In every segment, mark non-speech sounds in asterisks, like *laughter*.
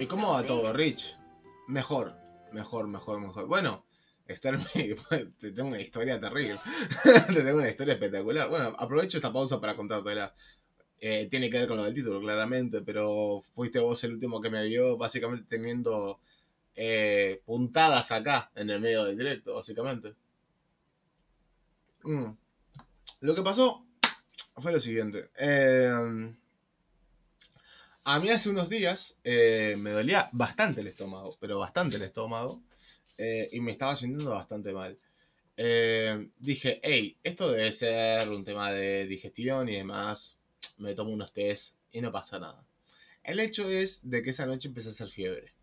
¿Y cómo va todo, Rich? Mejor, mejor, mejor, mejor. Bueno, *laughs* pues, te tengo una historia terrible. *laughs* te tengo una historia espectacular. Bueno, aprovecho esta pausa para contártela. Eh, tiene que ver con lo del título, claramente, pero fuiste vos el último que me vio, básicamente teniendo eh, puntadas acá, en el medio del directo, básicamente. Mm. Lo que pasó fue lo siguiente. Eh, a mí hace unos días eh, me dolía bastante el estómago, pero bastante el estómago, eh, y me estaba sintiendo bastante mal. Eh, dije, hey, esto debe ser un tema de digestión y demás. Me tomo unos test y no pasa nada. El hecho es de que esa noche empecé a hacer fiebre.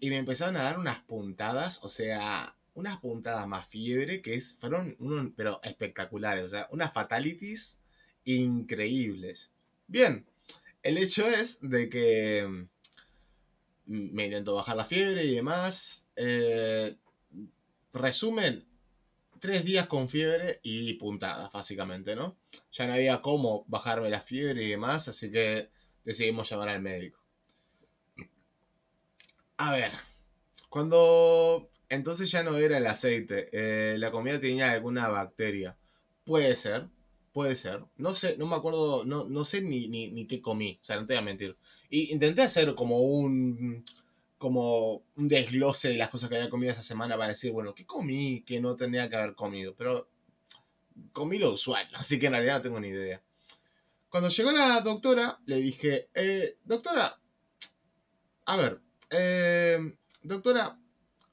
y me empezaron a dar unas puntadas, o sea, unas puntadas más fiebre que es, fueron pero espectaculares, o sea, unas fatalities increíbles. Bien, el hecho es de que mm, me intento bajar la fiebre y demás. Eh, resumen, tres días con fiebre y puntadas, básicamente, ¿no? Ya no había cómo bajarme la fiebre y demás, así que decidimos llamar al médico. A ver, cuando entonces ya no era el aceite, eh, la comida tenía alguna bacteria. Puede ser, Puede ser. No sé, no me acuerdo, no, no sé ni, ni, qué comí, o sea, no te voy a mentir. Y intenté hacer como un como un desglose de las cosas que había comido esa semana para decir, bueno, ¿qué comí que no tendría que haber comido? Pero comí lo usual, *laughs* así que en realidad no tengo ni idea. Cuando llegó la doctora, le dije, eh, doctora, a ver, eh, doctora,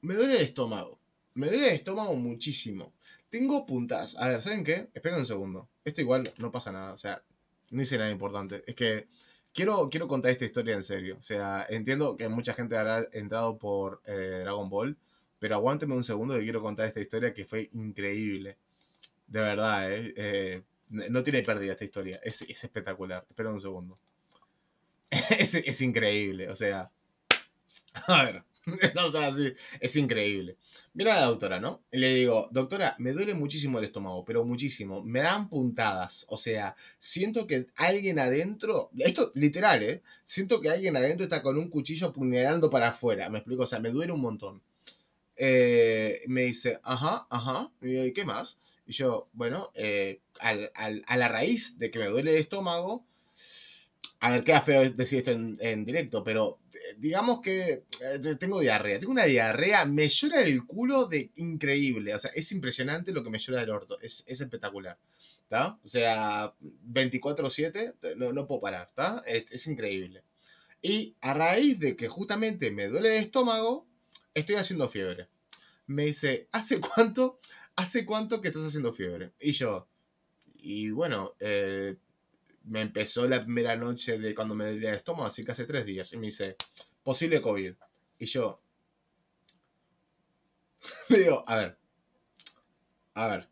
me duele el estómago. Me duele el estómago muchísimo. Tengo puntas. A ver, ¿saben qué? Esperen un segundo. Esto igual no pasa nada, o sea, no hice nada importante. Es que quiero, quiero contar esta historia en serio. O sea, entiendo que mucha gente habrá entrado por eh, Dragon Ball, pero aguánteme un segundo que quiero contar esta historia que fue increíble. De verdad, eh, eh no tiene pérdida esta historia. Es, espectacular. Espera un segundo. *laughs* es, es increíble, o sea. *laughs* A ver. *laughs* o sea, sí, es increíble. Mira a la doctora, ¿no? Y le digo, doctora, me duele muchísimo el estómago, pero muchísimo. Me dan puntadas. O sea, siento que alguien adentro, esto literal, ¿eh? Siento que alguien adentro está con un cuchillo puñalando para afuera. Me explico, o sea, me duele un montón. Eh, me dice, ajá, ajá. Y ¿qué más? Y yo, bueno, eh, a la raíz de que me duele el estómago, a ver, queda feo decir esto en, directo, pero eh, digamos que eh, tengo diarrea. Tengo una diarrea, me llora el culo de increíble. O sea, es impresionante lo que me llora el orto. Es, espectacular. ¿Está? O sea, 24-7, no, puedo parar. ¿Está? Es, es increíble. Y a raíz de que justamente me duele el estómago, estoy haciendo fiebre. Me dice, ¿hace cuánto? ¿Hace cuánto que estás haciendo fiebre? Y yo, y bueno, eh, me empezó la primera noche de cuando me dolía el estómago, así que hace tres días. Y me dice, posible COVID. Y yo, *laughs* le digo, a ver, a ver.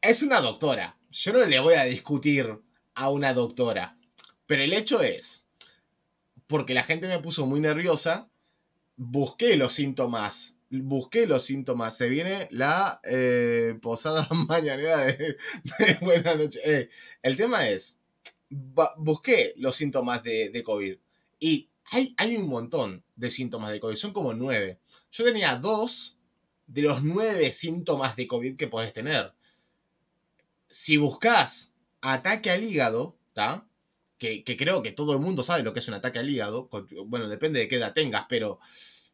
Es una doctora. Yo no le voy a discutir a una doctora. Pero el hecho es, porque la gente me puso muy nerviosa, busqué los síntomas busqué los síntomas. Se viene la eh, posada *laughs* mañanera de, Buenas Noches. Eh, el tema es, busqué los síntomas de, de COVID y hay, hay, un montón de síntomas de COVID, son como nueve. Yo tenía dos de los nueve síntomas de COVID que podés tener. Si buscas ataque al hígado, ¿está? Que, que creo que todo el mundo sabe lo que es un ataque al hígado. Bueno, depende de qué edad tengas, pero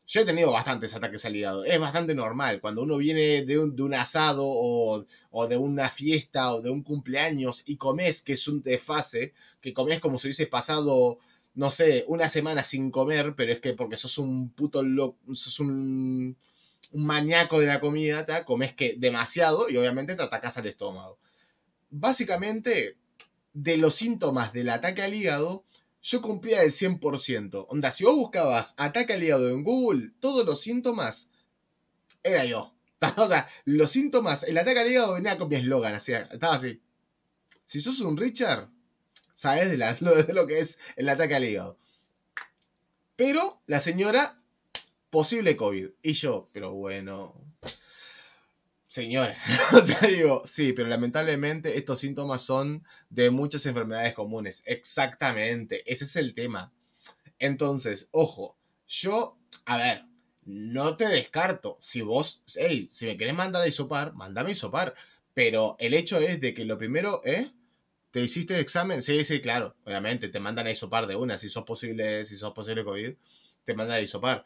yo he tenido bastantes ataques al hígado. Es bastante normal. Cuando uno viene de un, asado o, de una fiesta o de un cumpleaños y comes, que es un desfase, que comes como si hubiese pasado, no sé, una semana sin comer, pero es que porque sos un puto loco, sos un, un maníaco de la comida, comes que demasiado y obviamente te atacas al estómago. Básicamente, de los síntomas del ataque al hígado, yo cumplía el 100%. Onda, si vos buscabas ataque aliado en Google, todos los síntomas era yo. *laughs* O sea, los síntomas, el ataque aliado venía con mi eslogan, estaba así. Si sos un Richard, sabes de, *laughs* de, lo que es el ataque al Pero la señora, posible COVID. Y yo, pero bueno, señora. *laughs* o sea, digo, sí, pero lamentablemente estos síntomas son de muchas enfermedades comunes. Exactamente, ese es el tema. Entonces, ojo, yo, a ver, no te descarto. Si vos, hey, si me querés mandar a isopar, mandame a isopar. Pero el hecho es de que lo primero es, ¿eh? ¿te hiciste examen? Sí, sí, claro, obviamente, te mandan a isopar de una. Si sos posible, si sos posible COVID, te mandan a isopar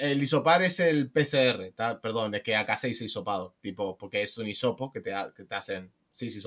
el isopar es el PCR, perdón, es que acá se dice isopado, tipo, porque es un isopo que te, hacen, sí, es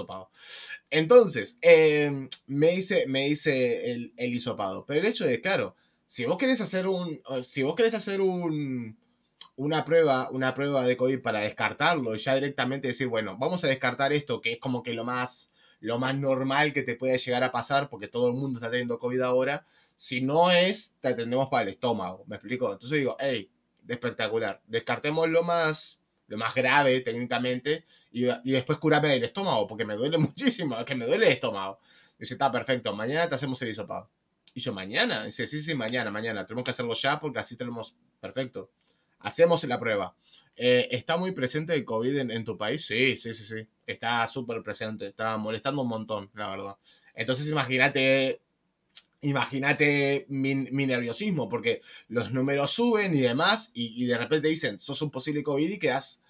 Entonces, em, me dice me el, el, hisopado, pero el hecho es, claro, si vos querés hacer un, si vos querés hacer una prueba, una prueba de COVID para descartarlo ya directamente decir, bueno, vamos a descartar esto, que es como que lo más, lo más normal que te puede llegar a pasar, porque todo el mundo está teniendo COVID ahora, si no es, te atendemos para el estómago. ¿Me explico? Entonces digo, hey, espectacular. Descartemos lo más, lo más grave técnicamente y, después curame el estómago, porque me duele *laughs* muchísimo, es que me duele el estómago. Dice, está perfecto, mañana te hacemos el hisopado. Y yo, mañana. Dice, sí, sí, mañana, mañana. Tenemos que hacerlo ya porque así tenemos. Perfecto. Hacemos la prueba. Eh, ¿Está muy presente el COVID en, en, tu país? Sí, sí, sí, sí. Está súper presente. Está molestando un montón, la verdad. Entonces, imagínate imagínate mi, nerviosismo, porque los números suben y demás, y, de repente dicen, sos un posible COVID y quedas,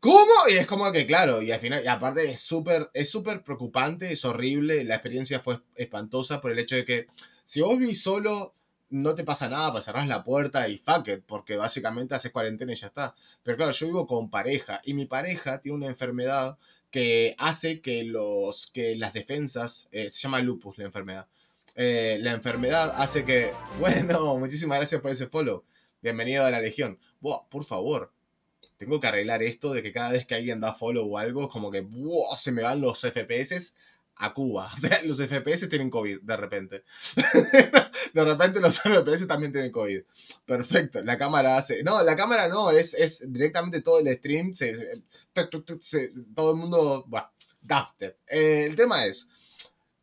¿cómo? Y es como que, claro, y al final, y aparte es súper es súper preocupante, es horrible, la experiencia fue espantosa por el hecho de que si vos vivís solo, no te pasa nada, pues cerrás la puerta y fuck it, porque básicamente haces cuarentena y ya está. Pero claro, yo vivo con pareja, y mi pareja tiene una enfermedad que hace que los que las defensas eh, se llama lupus la enfermedad eh, la enfermedad hace que, bueno, muchísimas gracias por ese follow. Bienvenido a la Legión. Buah, por favor, tengo que arreglar esto de que cada vez que alguien da follow o algo, como que se me van los FPS a Cuba. *laughs* O sea, los FPS tienen COVID de repente. *laughs* de repente los FPS también tienen COVID. Perfecto. La cámara hace. No, la cámara no, es, es directamente todo el stream. Se, todo el mundo. Buah. dafter. Eh, el tema es.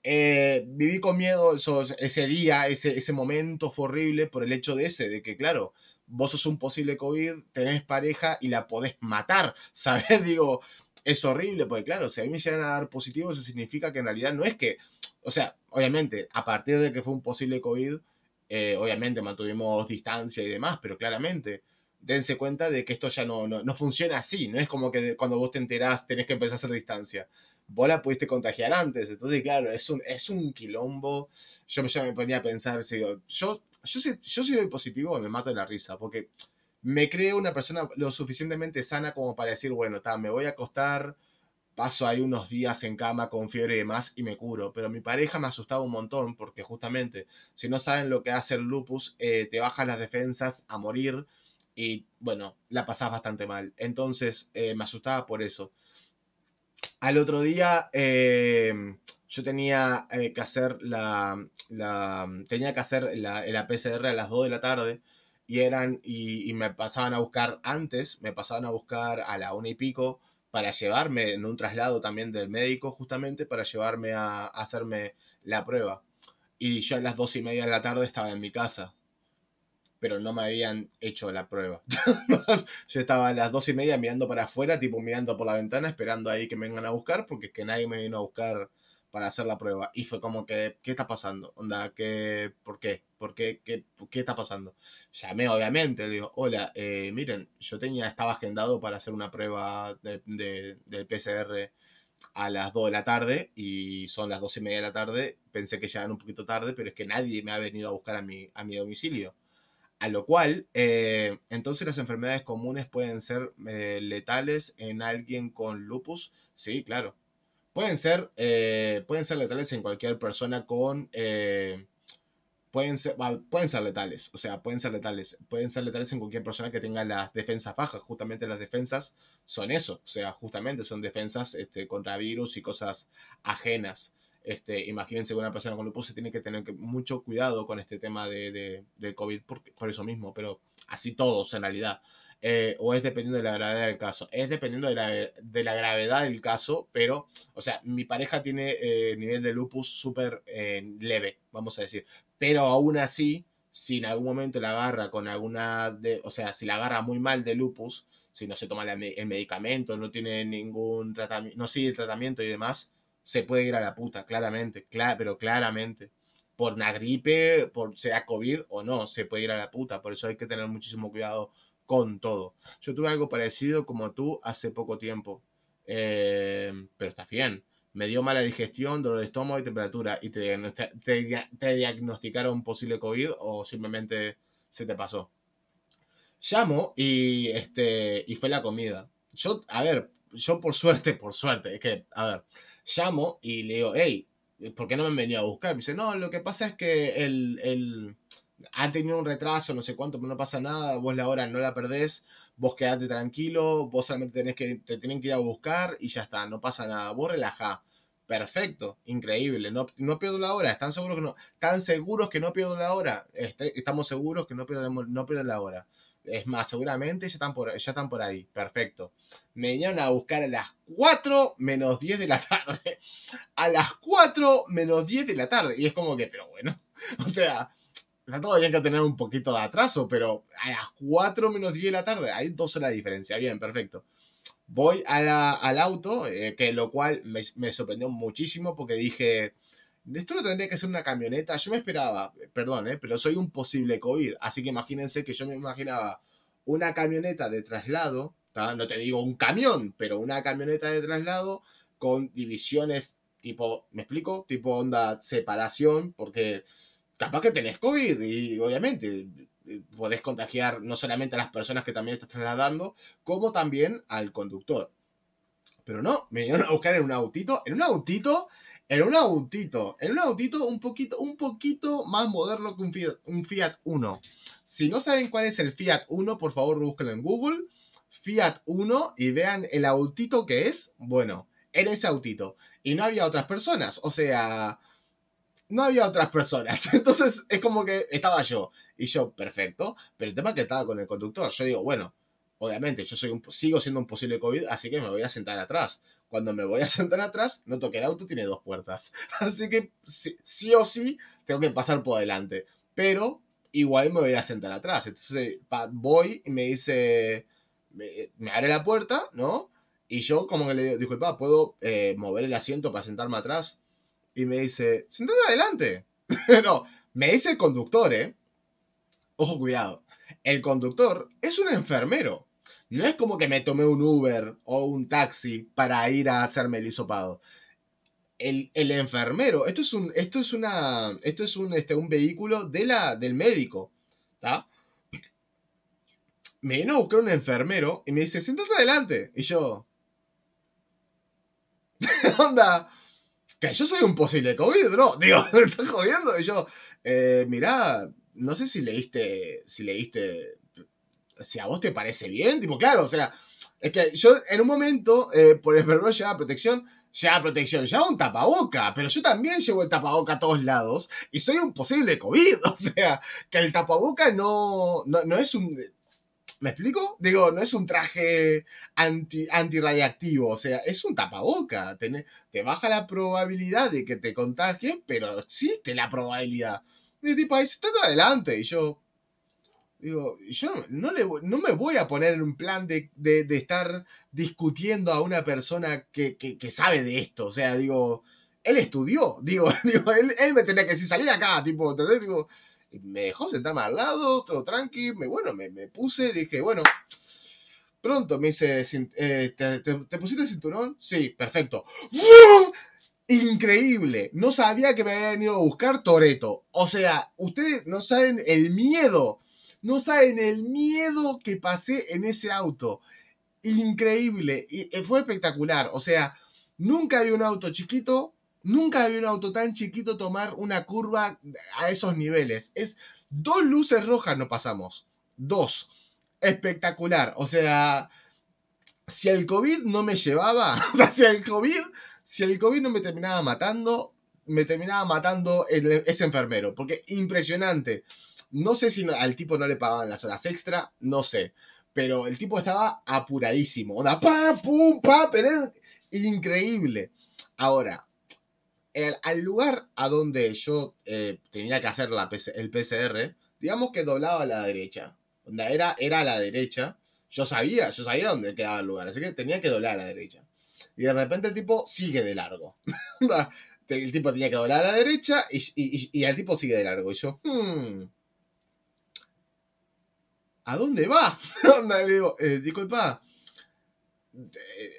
Eh, viví con miedo ese día, ese, momento fue horrible por el hecho de ese, de que claro, vos sos un posible COVID, tenés pareja y la podés matar, *laughs* ¿sabes? Digo, es horrible, porque claro, si a mí me llegan a dar positivo, eso significa que en realidad no es que, o sea, obviamente, a partir de que fue un posible COVID, eh, obviamente mantuvimos distancia y demás, pero claramente dense cuenta de que esto ya no, no, funciona así. No es como que cuando vos te enterás tenés que empezar a hacer distancia. Vos la pudiste contagiar antes. Entonces, claro, es un, es un quilombo. Yo ya me ponía a pensar, yo, yo, si, yo doy positivo me mato de la risa, porque me creo una persona lo suficientemente sana como para decir, bueno, me voy a acostar, paso ahí unos días en cama con fiebre y demás y me curo. Pero mi pareja me asustado un montón porque justamente, si no saben lo que hace el lupus, eh, te bajas las defensas a morir y bueno, la pasaba bastante mal. Entonces eh, me asustaba por eso. Al otro día eh, yo tenía eh, que hacer la, la, tenía que hacer la, PCR a las 2 de la tarde y eran y, me pasaban a buscar antes, me pasaban a buscar a la 1 y pico para llevarme en un traslado también del médico justamente para llevarme a, hacerme la prueba. Y yo a las dos y media de la tarde estaba en mi casa pero no me habían hecho la prueba. *laughs* yo estaba a las dos y media mirando para afuera, tipo mirando por la ventana, esperando ahí que me vengan a buscar, porque es que nadie me vino a buscar para hacer la prueba. Y fue como que, ¿qué está pasando? Onda, ¿qué, ¿por ¿Por qué? ¿Qué, está pasando? Llamé, obviamente, le digo, hola, eh, miren, yo tenía, estaba agendado para hacer una prueba de, de, del PCR a las dos de la tarde y son las dos y media de la tarde. Pensé que llegaban un poquito tarde, pero es que nadie me ha venido a buscar a mi, a mi domicilio. A lo cual, eh, entonces las enfermedades comunes pueden ser eh, letales en alguien con lupus. Sí, claro. Pueden ser, eh, pueden ser letales en cualquier persona con... pueden, ser, pueden ser letales, o sea, pueden ser letales. Pueden ser letales en cualquier persona que tenga las defensas bajas. Justamente las defensas son eso. O sea, justamente son defensas este, contra virus y cosas ajenas. Este, imagínense que una persona con lupus se tiene que tener mucho cuidado con este tema de, de, del COVID por, por, eso mismo, pero así todos en realidad. Eh, o es dependiendo de la gravedad del caso. Es dependiendo de la, de la gravedad del caso, pero, o sea, mi pareja tiene eh, nivel de lupus súper eh, leve, vamos a decir. Pero aún así, si en algún momento la agarra con alguna, de, o sea, si la agarra muy mal de lupus, si no se toma el medicamento, no tiene ningún tratamiento, no sigue el tratamiento y demás, se puede ir a la puta, claramente, pero claramente. Por una gripe, por sea COVID o no, se puede ir a la puta. Por eso hay que tener muchísimo cuidado con todo. Yo tuve algo parecido como tú hace poco tiempo. Eh, pero estás bien. Me dio mala digestión, dolor de estómago y temperatura. ¿Y te, te, diagnosticaron posible COVID o simplemente se te pasó? Llamo y, este, y fue la comida. Yo, a ver, yo por suerte, por suerte, es que, a ver, llamo y le digo, hey, eh, ¿por qué no me han venido a buscar? Me dice, no, lo que pasa es que el, ha tenido un retraso, no sé cuánto, pero no pasa nada, vos la hora no la perdés, vos quedate tranquilo, vos solamente tenés que, te tienen que ir a buscar y ya está, no pasa nada, vos relajá. Perfecto, increíble. No, pierdo la hora. ¿Están seguros que no? ¿Tan seguros que no pierdo la hora? Este, estamos seguros que no pierdo no la hora. Es más, seguramente ya están, por, ya están por ahí. Perfecto. Me vinieron a buscar a las 4 menos 10 de la *laughs* tarde. A las 4 menos 10 de la tarde. Y es como que, pero bueno. *laughs* O sea, está todo bien que tener un poquito de atraso, pero a las 4 menos 10 de la tarde. Hay dos horas diferencia. Bien, perfecto. Voy al auto, eh, que lo cual me, sorprendió muchísimo porque dije, esto no tendría que ser una camioneta. Yo me esperaba, perdón, eh, pero soy un posible COVID, así que imagínense que yo me imaginaba una camioneta de traslado, no te digo un camión, pero una camioneta de traslado con divisiones tipo, ¿me explico? Tipo onda separación, porque capaz que tenés COVID y obviamente podés contagiar no solamente a las personas que también estás trasladando, como también al conductor. Pero no, me iban a buscar en un autito, en un autito, en un autito, en un autito un poquito, un poquito más moderno que un Fiat, 1. Si no saben cuál es el Fiat 1, por favor búsquenlo en Google, Fiat 1 y vean el autito que es. Bueno, en ese autito. Y no había otras personas, o sea, no había otras personas. *laughs* Entonces es como que estaba yo. Y yo, perfecto. Pero el tema es que estaba con el conductor. Yo digo, bueno, obviamente, yo soy un, sigo siendo un posible COVID, así que me voy a sentar atrás. Cuando me voy a *laughs* sentar atrás, noto que el auto tiene dos puertas. *laughs* Así que sí, o sí, tengo que pasar por adelante. Pero igual me voy a sentar atrás. Entonces voy y me dice, me, abre la puerta, ¿no? Y yo como que le digo, disculpa, ¿puedo eh, mover el asiento para sentarme atrás? y me dice, siéntate adelante. *laughs* no, me dice el conductor, ¿eh? Ojo, cuidado. El conductor es un enfermero. No es como que me tomé un Uber o un taxi para ir a hacerme el hisopado. El, enfermero, esto es un, esto es una, esto es un, este, un vehículo de la, del médico, ¿está? Me vino a buscar un enfermero y me dice, siéntate adelante. Y yo, *laughs* ¿qué onda, que yo soy un posible COVID, bro. *laughs* Digo, me estás jodiendo. Y yo, eh, mirá, no sé si leíste, si leíste, si a vos te parece bien, tipo, claro, o sea, es que yo en un momento, eh, por el verbo llevaba protección, llevaba protección, llevaba un tapaboca, pero yo también llevo el tapaboca a todos lados y soy un posible COVID, *laughs* o sea, que el tapaboca no, no es un, ¿Me explico? Digo, no es un traje anti, antirradiactivo, o sea, es un tapaboca. Te, te baja la probabilidad de que te contagie, pero existe la probabilidad. Y tipo, ahí está todo adelante. Y yo, Digo, yo no, me voy a poner en un plan de, estar discutiendo a una persona que, sabe de esto. O sea, digo, él estudió. *laughs* Digo, él, me tenía que decir, salí de acá. Tipo, te digo, me dejó sentarme al lado, todo tranqui, me, bueno, me, puse, dije, bueno, pronto me dice, eh, ¿te, pusiste el cinturón? Sí, perfecto. Increíble, no sabía que me había venido a buscar Toreto. O sea, ustedes no saben el miedo, no saben el miedo que pasé en ese auto. Increíble, eh, fue espectacular. O sea, nunca vi un auto chiquito Nunca vi un auto tan chiquito tomar una curva a esos niveles. Es dos luces rojas no pasamos. Dos. Espectacular. O sea, si el COVID no me llevaba, *laughs* o sea, si el COVID, si el COVID no me terminaba matando, me terminaba matando ese enfermero, porque impresionante. No sé si al tipo no le pagaban las horas extra, no sé, pero el tipo estaba apuradísimo. Una pa, pum, pa, pero increíble. Ahora, al, lugar a donde yo eh, tenía que hacer la el PCR, digamos que doblaba a la derecha. era, era a la derecha. Yo sabía, yo sabía dónde quedaba el lugar, así que tenía que doblar a la derecha. Y de repente el tipo sigue de largo. *laughs* el tipo tenía que doblar a la derecha y, el tipo sigue de largo. Y yo, hmm, ¿a dónde va? *laughs* Onda, le digo, eh, disculpa, eh,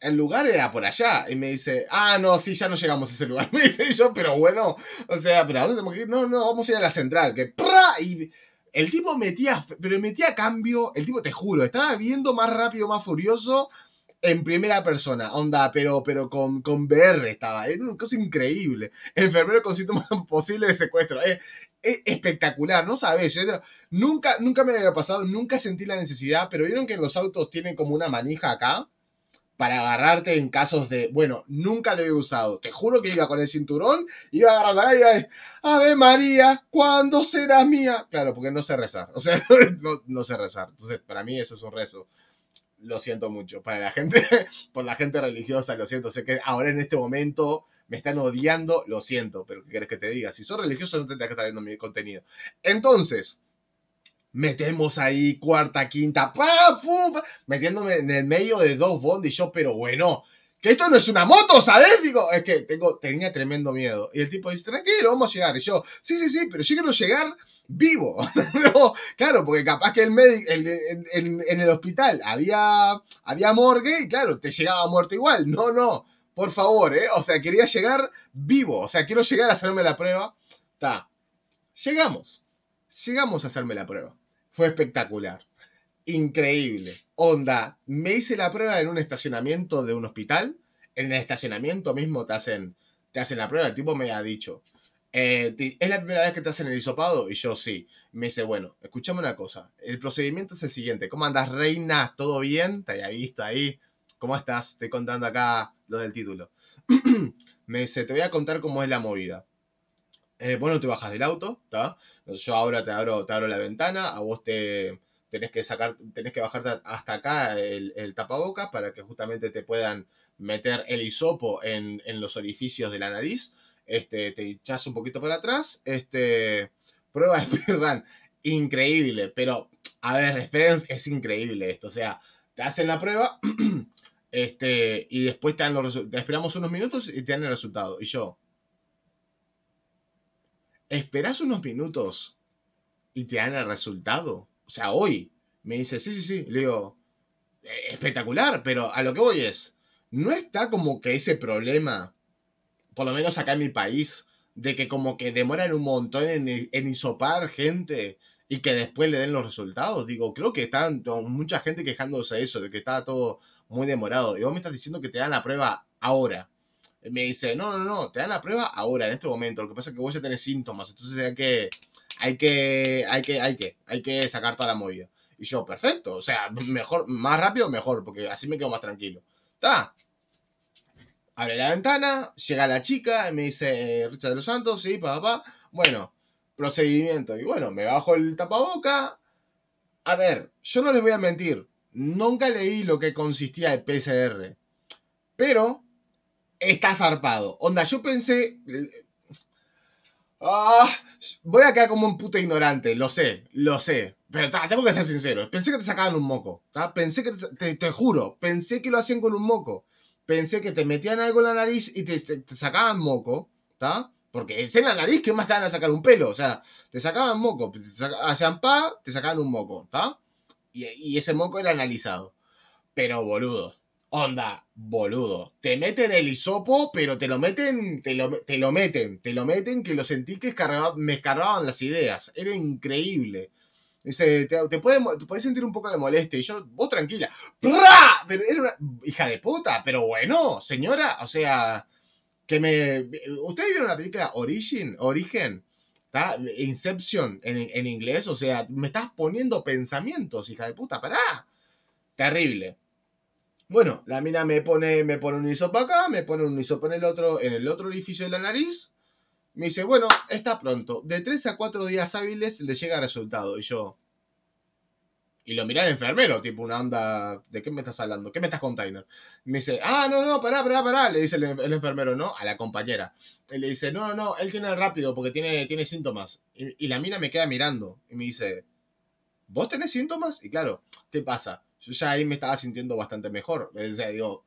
el lugar era por allá. Y me dice, ah, no, sí, ya no llegamos a ese lugar. *laughs* Me dice yo, pero bueno, o sea, pero dónde tenemos que ir? No, no, vamos a ir a la central. Que Y el tipo metía, pero metía cambio. El tipo, te juro, estaba viendo más rápido, más furioso en primera persona. Onda, pero, pero con, con VR estaba. Era una cosa increíble. Enfermero con síntomas *laughs* posibles de secuestro. Es, eh, eh, espectacular, no sabes. nunca, nunca me había pasado, nunca sentí la necesidad, pero vieron que los autos tienen como una manija acá para agarrarte en casos de, bueno, nunca lo he usado. Te juro que iba con el cinturón, iba a ahí. Ave María, ¿cuándo será mía? Claro, porque no sé rezar. O sea, *laughs* no, no, sé rezar. Entonces, para mí eso es un rezo. Lo siento mucho. Para la gente, *laughs* por la gente religiosa, lo siento. Sé que ahora en este momento me están odiando, lo siento. Pero ¿qué quieres que te diga? Si sos religioso, no tendrás que estar viendo mi contenido. Entonces, metemos ahí cuarta, quinta, pa, metiéndome en el medio de dos y yo, pero bueno, que esto no es una moto, ¿sabes? Digo, es que tengo, tenía tremendo miedo. Y el tipo dice, tranquilo, vamos a llegar. Y yo, sí, sí, sí, pero yo quiero llegar vivo. *laughs* claro, porque capaz que el en el hospital había, había morgue y claro, te llegaba muerto igual. No, no, por favor, ¿eh? O sea, quería llegar vivo. O sea, quiero llegar a hacerme la prueba. Está, Llegamos. Llegamos a hacerme la prueba fue espectacular. Increíble. Onda, me hice la prueba en un estacionamiento de un hospital. En el estacionamiento mismo te hacen, te hacen la prueba. El tipo me ha dicho, eh, ¿es la primera vez que te hacen el hisopado? Y yo sí. Me dice, bueno, escuchame una cosa. El procedimiento es el siguiente. ¿Cómo andas, reina? ¿Todo bien? Te había visto ahí. ¿Cómo estás? Estoy contando acá lo del título. *clears throat* me dice, te voy a contar cómo es la movida. Bueno, eh, te bajas del auto, ¿está? Yo ahora te abro, la ventana, a vos te tenés que sacar, tenés que bajarte hasta acá el, el tapabocas para que justamente te puedan meter el hisopo en, los orificios de la nariz. Este, te echas un poquito para atrás. Este, prueba de *laughs* speedrun. Increíble, pero a ver, reference es increíble esto. O sea, te hacen la prueba *clears throat* este, y después te dan los Te esperamos unos minutos y te dan el resultado. Y yo, esperas unos minutos y te dan el resultado. O sea, hoy me dice, sí, sí, sí. Le digo, e-, espectacular, pero a lo que voy es, no está como que ese problema, por lo menos acá en mi país, de que como que demoran un montón en, en hisopar gente y que después le den los resultados. Digo, creo que están mucha gente quejándose de eso, de que está todo muy demorado. Y vos me estás diciendo que te dan la prueba ahora me dice, no, no, no, te dan la prueba ahora, en este momento. Lo que pasa es que voy a tener síntomas, entonces hay que, hay que, hay que, hay que, hay que sacar toda la movida. Y yo, perfecto, o sea, mejor, más rápido, mejor, porque así me quedo más tranquilo. Está. Abre la ventana, llega la chica y me dice, eh, Richard de los Santos, sí, papá. Bueno, procedimiento. Y bueno, me bajo el tapaboca. A ver, yo no les voy a mentir, nunca leí lo que consistía el PCR. Pero está zarpado. Onda, yo pensé. Eh, ah, voy a quedar como un puto ignorante, lo sé, lo sé. Pero tengo que ser sincero. Pensé que te sacaban un moco. pensé que te, juro, pensé que lo hacían con un moco. Pensé que te metían algo en la nariz y te, sacaban moco. Porque es en la nariz que más te van a sacar un pelo. O sea, te sacaban moco. Te hacían pa, te sacaban un moco. ¿Está? y ese moco era analizado. Pero boludo. Onda, boludo. Te meten el hisopo, pero te lo meten, te lo, meten, te lo meten que lo sentí que me escarbaban las ideas. Era increíble. Dice, te, puedes sentir un poco de molestia. Y yo, vos tranquila. ¡Pra! era una hija de puta, pero bueno, señora, o sea, que me. ¿Ustedes vieron la película Origin? Origen. ¿Está? Inception en, en inglés. O sea, me estás poniendo pensamientos, hija de puta, para Terrible. Bueno, la mina me pone, me pone un hisopo acá, me pone un hisopo en el otro, en el otro orificio de la nariz. Me dice, bueno, está pronto. De tres a cuatro días hábiles le llega el resultado. Y yo. Y lo mira el enfermero, tipo una onda. ¿De qué me estás hablando? ¿Qué me estás container? Me dice, ah, no, no, pará, pará, pará. Le dice el, enfermero, ¿no? A la compañera. Y le dice, no, no, no, él tiene el rápido porque tiene, tiene síntomas. Y, y la mina me queda mirando. Y me dice, ¿vos tenés síntomas? Y claro, ¿qué pasa? Yo ya ahí me estaba sintiendo bastante mejor. O sea, digo,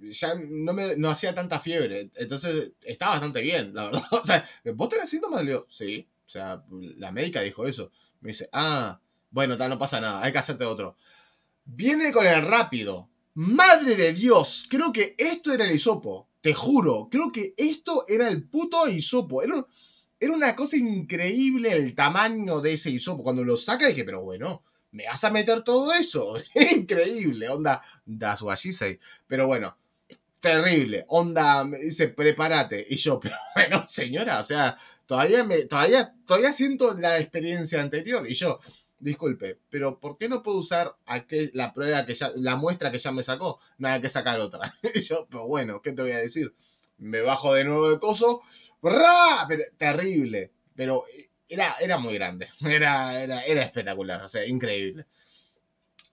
ya no me no hacía tanta fiebre. Entonces, estaba bastante bien, la *laughs* verdad. O sea, ¿vos tenés síntomas? Le digo, sí. O sea, la médica dijo eso. Me dice, ah, bueno, tal, no pasa nada, hay que hacerte otro. Viene con el rápido. Madre de Dios, creo que esto era el hisopo. Te juro, creo que esto era el puto hisopo. Era, era una cosa increíble el tamaño de ese hisopo. Cuando lo saca dije, pero bueno, ¿me vas a meter todo eso? *laughs* Increíble, onda, das what Pero bueno, terrible, onda, me dice, prepárate. Y yo, *laughs* pero bueno, señora, o sea, todavía, me, todavía, todavía siento la experiencia anterior. Y yo, disculpe, pero ¿por qué no puedo usar la prueba que ya, la muestra que ya me sacó? Nada que sacar otra. *laughs* Y yo, pero bueno, ¿qué te voy a decir? Me bajo de nuevo de coso. ¡Bra! Pero, terrible. Pero eh, era, era muy grande, *laughs* era, era, era espectacular, o sea, increíble.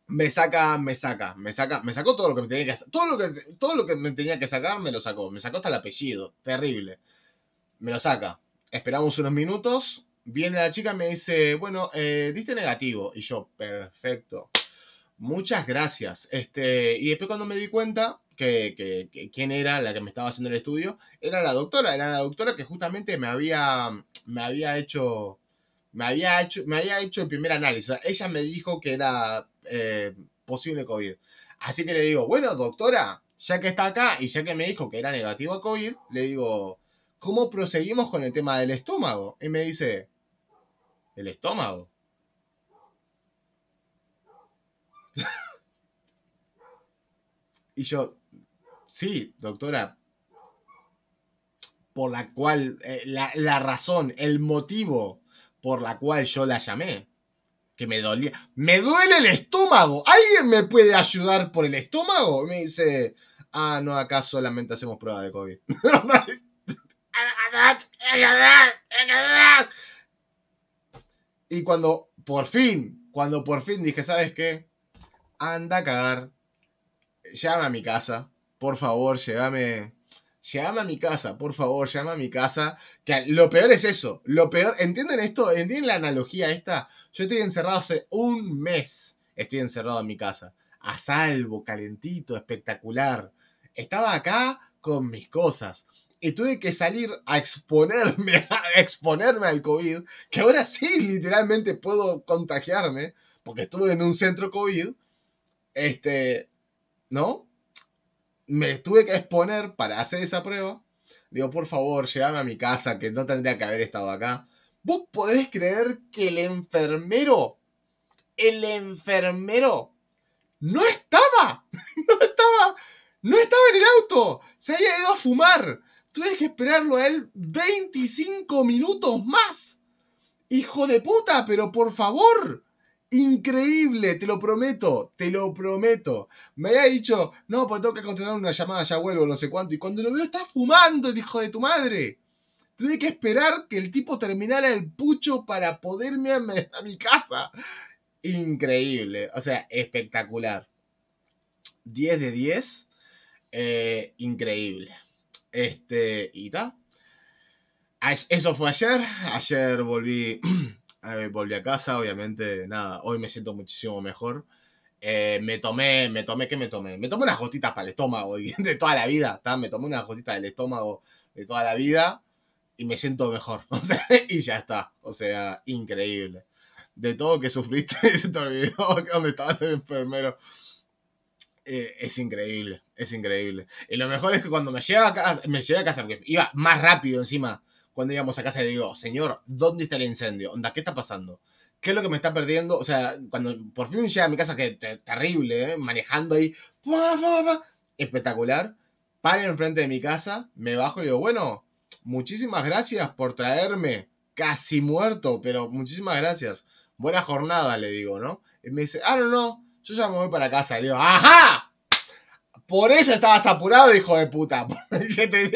Me saca, me saca, me saca, me sacó todo lo que me tenía que todo todo lo que me tenía que sacar me lo sacó, me sacó hasta el apellido, terrible. Me lo saca. Esperamos unos minutos, viene la chica y me dice, bueno, eh, diste negativo y yo, perfecto. Muchas gracias. Este, y después cuando me di cuenta, que, que, quién era la que me estaba haciendo el estudio, era la doctora, era la doctora que justamente me había, me había hecho, me había hecho, me había hecho el primer análisis. ella me dijo que era eh, posible COVID. Así que le digo, bueno, doctora, ya que está acá y ya que me dijo que era negativo a COVID, le digo, ¿cómo proseguimos con el tema del estómago? Y me dice, ¿el estómago? *laughs* y yo, sí, doctora, por la cual, eh, la, razón, el motivo por la cual yo la llamé. Que me dolía. ¡Me duele el estómago! ¿Alguien me puede ayudar por el estómago? Me dice, ah, no, acá solamente hacemos prueba de COVID. *laughs* y cuando por fin, cuando por fin dije, ¿sabes qué? Anda a cagar. Llama a mi casa. Por favor, llévame llama a mi casa, por favor, llama a mi casa. Que lo peor es eso, lo peor, ¿entienden esto? ¿Entienden la analogía esta? Yo estoy encerrado hace un mes, estoy encerrado en mi casa, a salvo, calentito, espectacular. Estaba acá con mis cosas. Y tuve que salir a exponerme, *laughs* a exponerme al COVID, que ahora sí literalmente puedo contagiarme, porque estuve en un centro COVID. Este, ¿no? me tuve que exponer para hacer esa prueba. Digo, por favor, llévame a mi casa, que no tendría que haber estado acá. ¿Vos podés creer que el enfermero, el enfermero, no estaba? *laughs* No estaba, no estaba en el auto. Se había ido a fumar. Tuve que esperarlo a él 25 minutos más. Hijo de puta, pero por favor increíble, te lo prometo, te lo prometo. Me había dicho, no, pues tengo que continuar una llamada, ya vuelvo, no sé cuánto. Y cuando lo veo, está fumando el hijo de tu madre. Tuve que esperar que el tipo terminara el pucho para poderme a mi, casa. Increíble, o sea, espectacular. 10 de 10, eh, increíble. Este, y ta. Ah, eso fue ayer, ayer volví *clears throat* volví a casa, obviamente, nada, hoy me siento muchísimo mejor. Eh, me tomé, me tomé, ¿qué me tomé? Me tomé unas gotitas para el estómago *laughs* de toda la vida, ¿tá? me tomé unas gotitas del estómago de toda la vida y me siento mejor, *laughs* o sea, y ya está, o sea, increíble. De todo que sufriste, *laughs* se te olvidó que donde estabas el enfermero. Eh, es increíble, es increíble. Y lo mejor es que cuando me llega a casa, me llega a casa, porque iba más rápido encima cuando íbamos a casa, le digo, señor, ¿dónde está el incendio? Onda, ¿qué está pasando? ¿Qué es lo que me está perdiendo? O sea, cuando por fin llega a mi casa, que terrible, ¿eh? manejando ahí, espectacular, paro enfrente de mi casa, me bajo y digo, bueno, muchísimas gracias por traerme, casi muerto, pero muchísimas gracias, buena jornada, le digo, ¿no? Y me dice, ah, no, no, yo ya me voy para casa, le digo, ajá, por eso estabas apurado, hijo de puta. *laughs* Porque,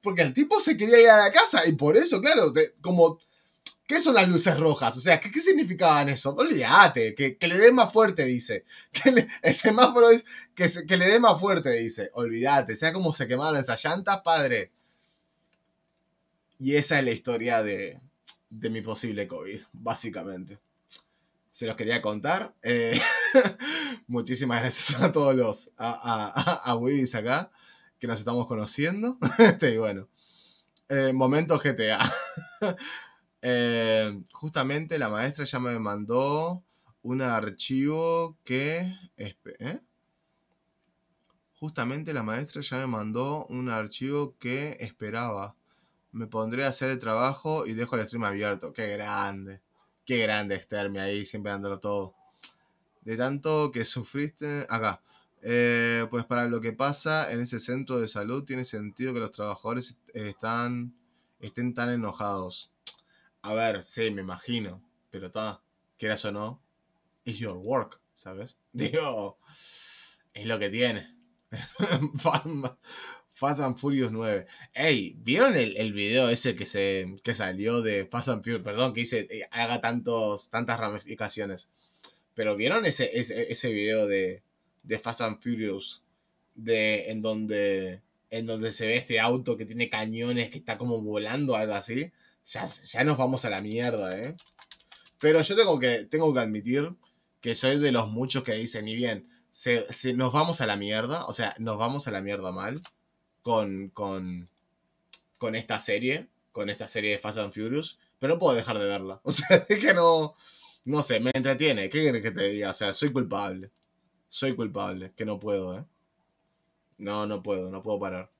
porque el tipo se quería ir a la casa y por eso, claro, como... ¿Qué son las luces rojas? O sea, ¿qué, significaban eso? olvídate, que, le dé más fuerte, dice. *laughs* Que el semáforo es que, le dé más fuerte, dice. Olvídate, sea como se quemaban esas llantas, padre. Y esa es la historia de, de mi posible COVID, básicamente. Se los quería contar. Eh... *laughs* *laughs* Muchísimas gracias a todos los, a, a, acá, que nos estamos conociendo. *laughs* Este, y bueno, eh, momento GTA. *laughs* Eh, justamente la maestra ya me mandó un archivo que... ¿eh? Justamente la maestra ya me mandó un archivo que esperaba. Me pondré a hacer el trabajo y dejo el stream abierto. ¡Qué grande! ¡Qué grande estarme ahí, siempre dándolo todo de tanto que sufriste acá. Eh, pues para lo que pasa en ese centro de salud tiene sentido que los trabajadores están, estén tan enojados. A ver, sí, me imagino, pero está, quieras o no, es your work, ¿sabes? *laughs* Digo, es lo que tiene. *laughs* Fast and Furious 9. Ey, ¿vieron el, el, video ese que se salió de Fast and Furious? Perdón, que hice eh, haga tantos, tantas ramificaciones. Pero ¿vieron ese, ese, video de, de, Fast and Furious? De, en, donde, en donde se ve este auto que tiene cañones, que está como volando, algo así. Ya, nos vamos a la mierda, ¿eh? Pero yo tengo que, tengo que admitir que soy de los muchos que dicen, y bien, nos vamos a la mierda, o sea, nos vamos a la mierda mal con, con, con esta serie, con esta serie de Fast and Furious, pero no puedo dejar de verla. *laughs* O sea, es que no no sé, me entretiene. ¿Qué quieres que te diga? O sea, soy culpable. Soy culpable, que no puedo, ¿eh? No, no puedo, no puedo parar.